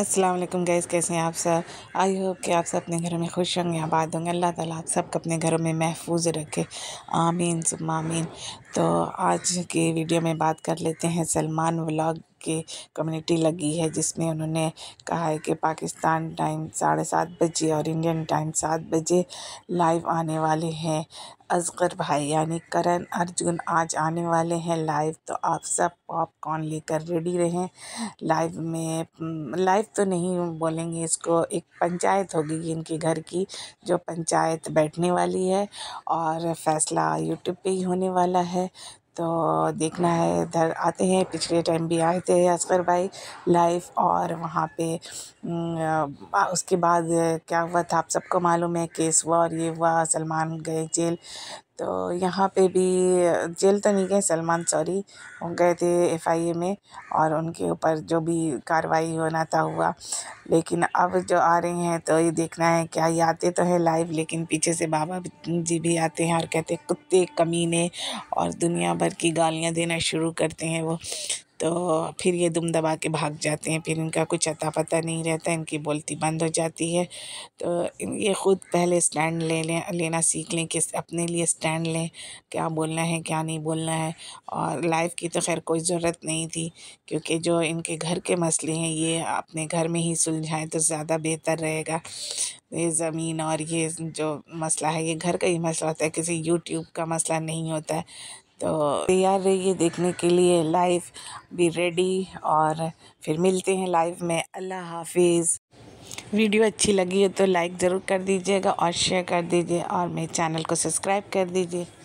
अस्सलाम वालेकुम गैस कैसे हैं आप सब आई होप कि आप सब अपने घरों में खुश होंगे आबाद होंगे अल्लाह ताला आप सबको अपने घरों में महफूज रखे आमीन आमीन तो आज की वीडियो में बात कर लेते हैं सलमान व्लॉग की कम्युनिटी लगी है जिसमें उन्होंने कहा है कि पाकिस्तान टाइम साढ़े सात बजे और इंडियन टाइम सात बजे लाइव आने वाले हैं असगर भाई यानी करण अर्जुन आज आने वाले हैं लाइव तो आप सब पॉपकॉर्न लेकर रेडी रहें लाइव में लाइव तो नहीं बोलेंगे इसको एक पंचायत होगी इनके घर की जो पंचायत बैठने वाली है और फैसला यूट्यूब पे ही होने वाला है तो देखना है इधर आते हैं पिछले टाइम भी आए थे असगर भाई लाइफ और वहाँ पे उसके बाद क्या हुआ था आप सबको मालूम है केस हुआ और ये हुआ सलमान गए जेल तो यहाँ पे भी जेल तो नहीं गए सलमान सॉरी वो गए थे एफआईए में और उनके ऊपर जो भी कार्रवाई होना था हुआ लेकिन अब जो आ रहे हैं तो ये देखना है क्या ये आते तो हैं लाइव लेकिन पीछे से बाबा जी भी आते हैं और कहते हैं कुत्ते कमीने और दुनिया भर की गालियाँ देना शुरू करते हैं वो तो फिर ये दुम दबा के भाग जाते हैं फिर इनका कुछ अता पता नहीं रहता इनकी बोलती बंद हो जाती है तो ये ख़ुद पहले स्टैंड ले लें लेना सीख लें कि अपने लिए स्टैंड लें क्या बोलना है क्या नहीं बोलना है और लाइफ की तो खैर कोई ज़रूरत नहीं थी क्योंकि जो इनके घर के मसले हैं ये अपने घर में ही सुलझाएँ तो ज़्यादा बेहतर रहेगा ये ज़मीन और ये जो मसला है ये घर का ही मसला होता है किसी यूट्यूब का मसला नहीं होता है तो तैयार रहिए देखने के लिए लाइव बी रेडी और फिर मिलते हैं लाइव में अल्लाह हाफिज़ वीडियो अच्छी लगी है तो लाइक ज़रूर कर दीजिएगा और शेयर कर दीजिए और मेरे चैनल को सब्सक्राइब कर दीजिए